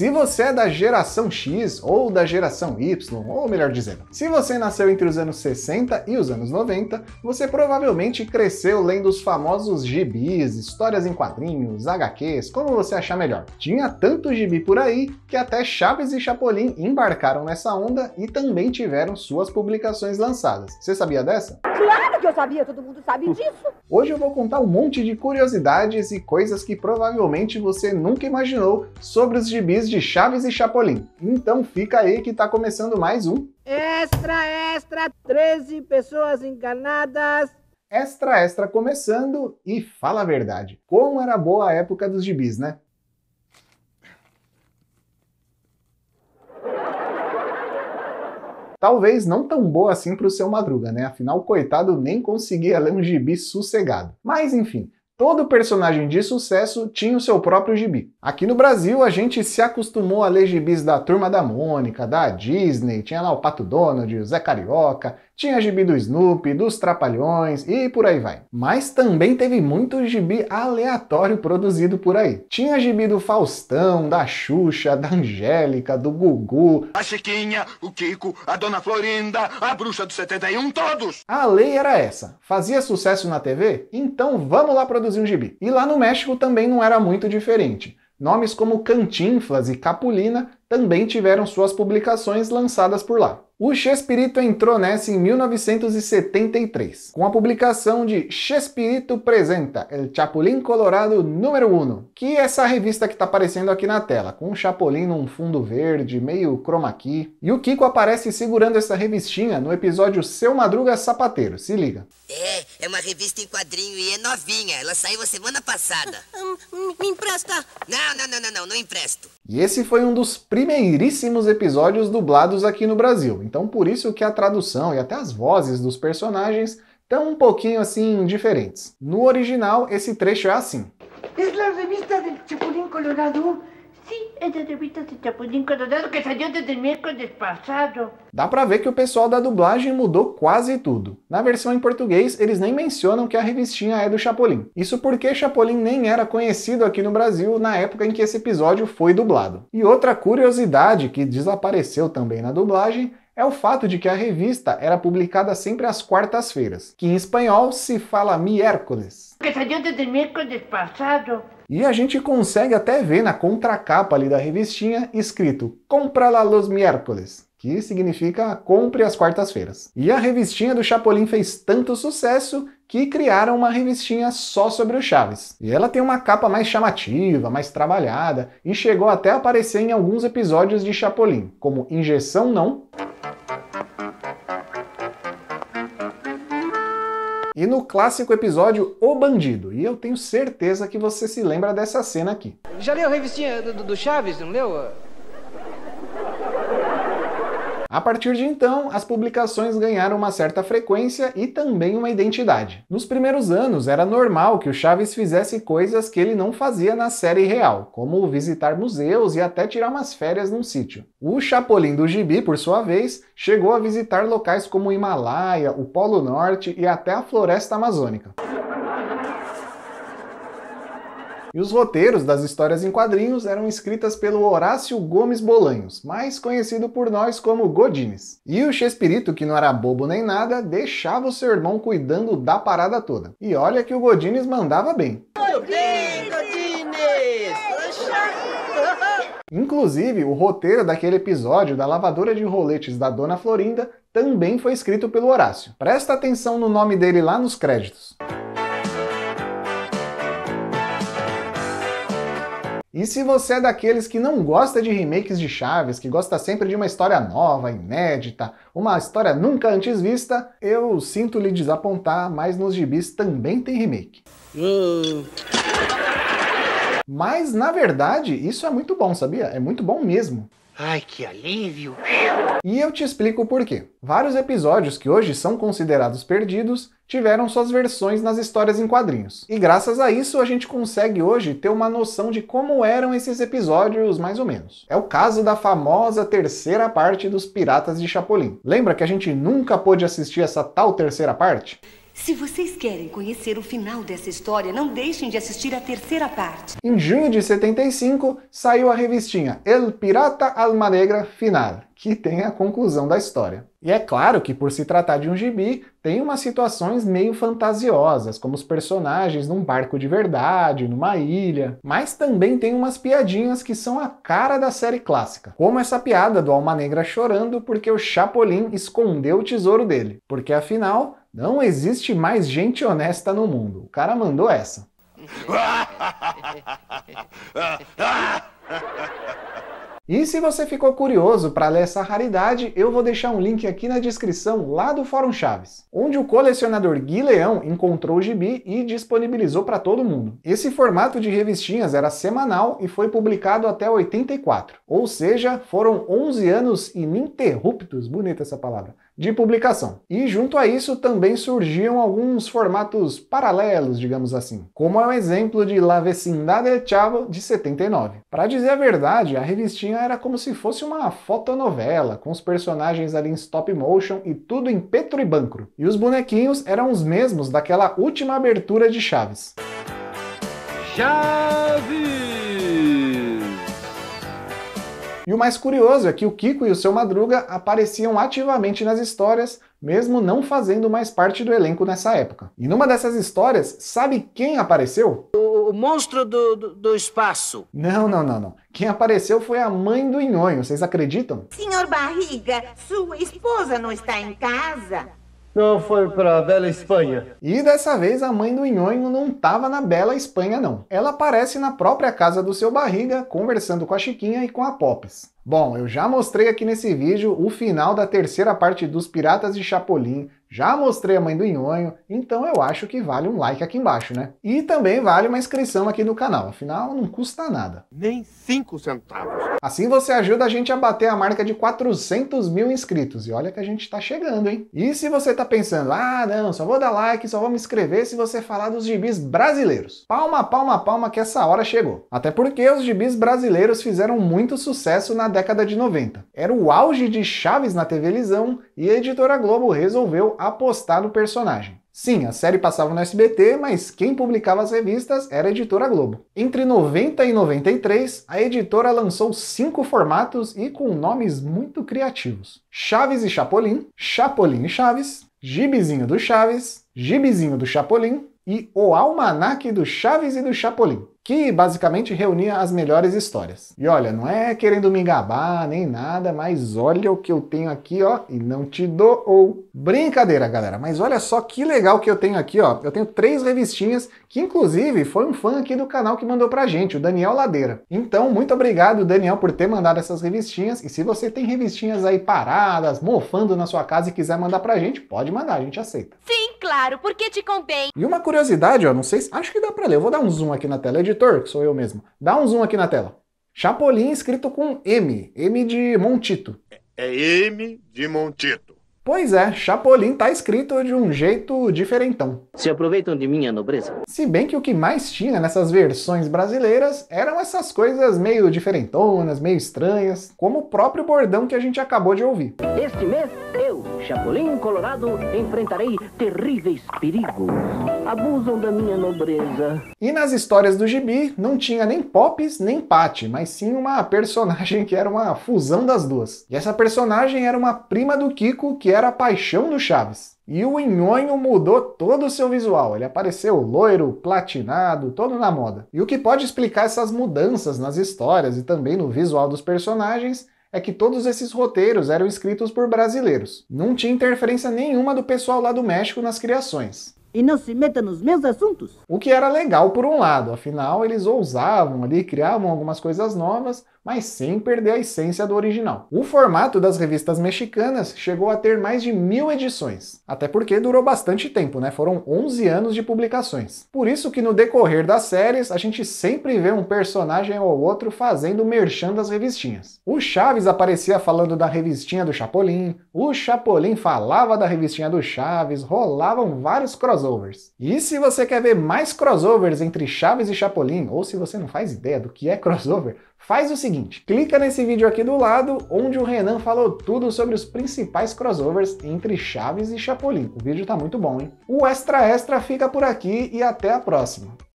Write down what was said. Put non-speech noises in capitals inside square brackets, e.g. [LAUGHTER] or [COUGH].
Se você é da geração X ou da geração Y, ou melhor dizendo, se você nasceu entre os anos 60 e os anos 90, você provavelmente cresceu lendo os famosos gibis, histórias em quadrinhos, HQs, como você achar melhor. Tinha tanto gibi por aí que até Chaves e Chapolin embarcaram nessa onda e também tiveram suas publicações lançadas. Você sabia dessa? Claro que eu sabia, todo mundo sabe hum. disso. Hoje eu vou contar um monte de curiosidades e coisas que provavelmente você nunca imaginou sobre os gibis de Chaves e Chapolin. Então fica aí que tá começando mais um. Extra, extra, 13 pessoas enganadas. Extra, extra começando e fala a verdade. Como era boa a época dos gibis, né? Talvez não tão boa assim para o seu Madruga, né? Afinal, coitado nem conseguia ler um gibi sossegado. Mas enfim, Todo personagem de sucesso tinha o seu próprio gibi. Aqui no Brasil, a gente se acostumou a ler gibis da Turma da Mônica, da Disney, tinha lá o Pato Donald, o Zé Carioca, tinha gibi do Snoopy, dos Trapalhões e por aí vai. Mas também teve muito gibi aleatório produzido por aí. Tinha gibi do Faustão, da Xuxa, da Angélica, do Gugu, a Chiquinha, o Kiko, a Dona Florinda, a Bruxa do 71, todos! A lei era essa. Fazia sucesso na TV? Então vamos lá produzir um gibi. E lá no México também não era muito diferente. Nomes como Cantinflas e Capulina também tiveram suas publicações lançadas por lá. O Chespirito entrou nessa em 1973, com a publicação de Chespirito Presenta El Chapulín Colorado número 1, que é essa revista que está aparecendo aqui na tela, com um chapolim num fundo verde, meio chroma key. E o Kiko aparece segurando essa revistinha no episódio Seu Madruga Sapateiro, se liga. É, é uma revista em quadrinho e é novinha, ela saiu a semana passada. [LAUGHS] Hum, me empresta! Não, não, não, não, não, não empresto. E esse foi um dos primeiríssimos episódios dublados aqui no Brasil, então por isso que a tradução e até as vozes dos personagens estão um pouquinho assim diferentes. No original, esse trecho é assim. é la revista do Chapulín Colorado é revista que saiu desde miércoles passado. Dá pra ver que o pessoal da dublagem mudou quase tudo. Na versão em português, eles nem mencionam que a revistinha é do Chapolin. Isso porque Chapolin nem era conhecido aqui no Brasil na época em que esse episódio foi dublado. E outra curiosidade que desapareceu também na dublagem é o fato de que a revista era publicada sempre às quartas-feiras, que em espanhol se fala miércoles. Que saiu desde miércoles passado. E a gente consegue até ver na contracapa ali da revistinha escrito Compra la los miércoles, que significa compre as quartas-feiras. E a revistinha do Chapolin fez tanto sucesso que criaram uma revistinha só sobre o Chaves. E ela tem uma capa mais chamativa, mais trabalhada, e chegou até a aparecer em alguns episódios de Chapolin, como Injeção Não e no clássico episódio O Bandido. E eu tenho certeza que você se lembra dessa cena aqui. Já leu a revistinha do, do Chaves, não leu? A partir de então, as publicações ganharam uma certa frequência e também uma identidade. Nos primeiros anos, era normal que o Chaves fizesse coisas que ele não fazia na série real, como visitar museus e até tirar umas férias num sítio. O Chapolin do Gibi, por sua vez, chegou a visitar locais como o Himalaia, o Polo Norte e até a Floresta Amazônica. E os roteiros das histórias em quadrinhos eram escritas pelo Horácio Gomes Bolanhos, mais conhecido por nós como Godines. E o Chespirito, que não era bobo nem nada, deixava o seu irmão cuidando da parada toda. E olha que o Godines mandava bem. Inclusive, o roteiro daquele episódio da lavadora de roletes da Dona Florinda também foi escrito pelo Horácio. Presta atenção no nome dele lá nos créditos. E se você é daqueles que não gosta de remakes de Chaves, que gosta sempre de uma história nova, inédita, uma história nunca antes vista, eu sinto lhe desapontar, mas nos gibis também tem remake. Uh. Mas na verdade, isso é muito bom, sabia? É muito bom mesmo. Ai, que alívio! E eu te explico o porquê. Vários episódios que hoje são considerados perdidos tiveram suas versões nas histórias em quadrinhos. E graças a isso a gente consegue hoje ter uma noção de como eram esses episódios, mais ou menos. É o caso da famosa terceira parte dos Piratas de Chapolin. Lembra que a gente nunca pôde assistir essa tal terceira parte? Se vocês querem conhecer o final dessa história, não deixem de assistir a terceira parte. Em junho de 75, saiu a revistinha El Pirata Alma Negra Final, que tem a conclusão da história. E é claro que, por se tratar de um gibi, tem umas situações meio fantasiosas, como os personagens num barco de verdade, numa ilha. Mas também tem umas piadinhas que são a cara da série clássica, como essa piada do Alma Negra chorando porque o Chapolin escondeu o tesouro dele. Porque afinal, não existe mais gente honesta no mundo. O cara mandou essa. e se você ficou curioso para ler essa raridade, eu vou deixar um link aqui na descrição lá do Fórum Chaves, onde o colecionador Gui Leão encontrou o gibi e disponibilizou para todo mundo. Esse formato de revistinhas era semanal e foi publicado até 84, ou seja, foram 11 anos ininterruptos, bonita essa palavra, de publicação. E junto a isso também surgiam alguns formatos paralelos, digamos assim, como é o exemplo de La Vecindade Chavo de 79. Para dizer a verdade, a revistinha era como se fosse uma fotonovela, com os personagens ali em stop motion e tudo em petro e bancro. E os bonequinhos eram os mesmos daquela última abertura de Chaves. Chaves! E o mais curioso é que o Kiko e o seu Madruga apareciam ativamente nas histórias, mesmo não fazendo mais parte do elenco nessa época. E numa dessas histórias, sabe quem apareceu? O, monstro do, do, do, espaço. Não, não, não, não. Quem apareceu foi a mãe do Nhonho, vocês acreditam? Senhor Barriga, sua esposa não está em casa. Não foi para Bela Espanha. E dessa vez a mãe do Nhonho não tava na Bela Espanha não. Ela aparece na própria casa do seu barriga, conversando com a Chiquinha e com a Popes. Bom, eu já mostrei aqui nesse vídeo o final da terceira parte dos Piratas de Chapolin, já mostrei a mãe do Nhonho, então eu acho que vale um like aqui embaixo, né? E também vale uma inscrição aqui no canal, afinal não custa nada. Nem 5 centavos. Assim você ajuda a gente a bater a marca de 400 mil inscritos, e olha que a gente tá chegando, hein? E se você tá pensando, ah não, só vou dar like, só vou me inscrever se você falar dos gibis brasileiros. Palma, palma, palma que essa hora chegou. Até porque os gibis brasileiros fizeram muito sucesso na década de 90. Era o auge de Chaves na TV e a editora Globo resolveu apostar no personagem. Sim, a série passava no SBT, mas quem publicava as revistas era a editora Globo. Entre 90 e 93, a editora lançou cinco formatos e com nomes muito criativos: Chaves e Chapolin, Chapolin e Chaves, Gibizinho do Chaves, Gibizinho do Chapolin e O Almanaque do Chaves e do Chapolin que basicamente reunia as melhores histórias. E olha, não é querendo me gabar nem nada, mas olha o que eu tenho aqui, ó, e não te dou ou brincadeira, galera. Mas olha só que legal que eu tenho aqui, ó. Eu tenho três revistinhas que inclusive foi um fã aqui do canal que mandou pra gente, o Daniel Ladeira. Então, muito obrigado, Daniel, por ter mandado essas revistinhas. E se você tem revistinhas aí paradas, mofando na sua casa e quiser mandar pra gente, pode mandar, a gente aceita. Sim claro, porque te convém. E uma curiosidade, ó, não sei se. Acho que dá pra ler. Eu vou dar um zoom aqui na tela. Editor, que sou eu mesmo. Dá um zoom aqui na tela. Chapolin escrito com M. M de Montito. É M de Montito. Pois é, Chapolin tá escrito de um jeito diferentão. Se aproveitam de minha nobreza. Se bem que o que mais tinha nessas versões brasileiras eram essas coisas meio diferentonas, meio estranhas, como o próprio bordão que a gente acabou de ouvir. Este mês, eu, Chapolin Colorado, enfrentarei terríveis perigos. Abusam da minha nobreza. E nas histórias do gibi, não tinha nem Pops nem Patty, mas sim uma personagem que era uma fusão das duas. E essa personagem era uma prima do Kiko, que era era a paixão do Chaves. E o Nhonho mudou todo o seu visual. Ele apareceu loiro, platinado, todo na moda. E o que pode explicar essas mudanças nas histórias e também no visual dos personagens é que todos esses roteiros eram escritos por brasileiros. Não tinha interferência nenhuma do pessoal lá do México nas criações e não se meta nos meus assuntos. O que era legal por um lado, afinal eles ousavam ali, criavam algumas coisas novas, mas sem perder a essência do original. O formato das revistas mexicanas chegou a ter mais de mil edições, até porque durou bastante tempo, né? Foram 11 anos de publicações. Por isso que no decorrer das séries, a gente sempre vê um personagem ou outro fazendo merchan das revistinhas. O Chaves aparecia falando da revistinha do Chapolin, o Chapolin falava da revistinha do Chaves, rolavam vários crossovers. E se você quer ver mais crossovers entre Chaves e Chapolin, ou se você não faz ideia do que é crossover, faz o seguinte seguinte, clica nesse vídeo aqui do lado, onde o Renan falou tudo sobre os principais crossovers entre Chaves e Chapolin. O vídeo tá muito bom, hein? O Extra Extra fica por aqui e até a próxima.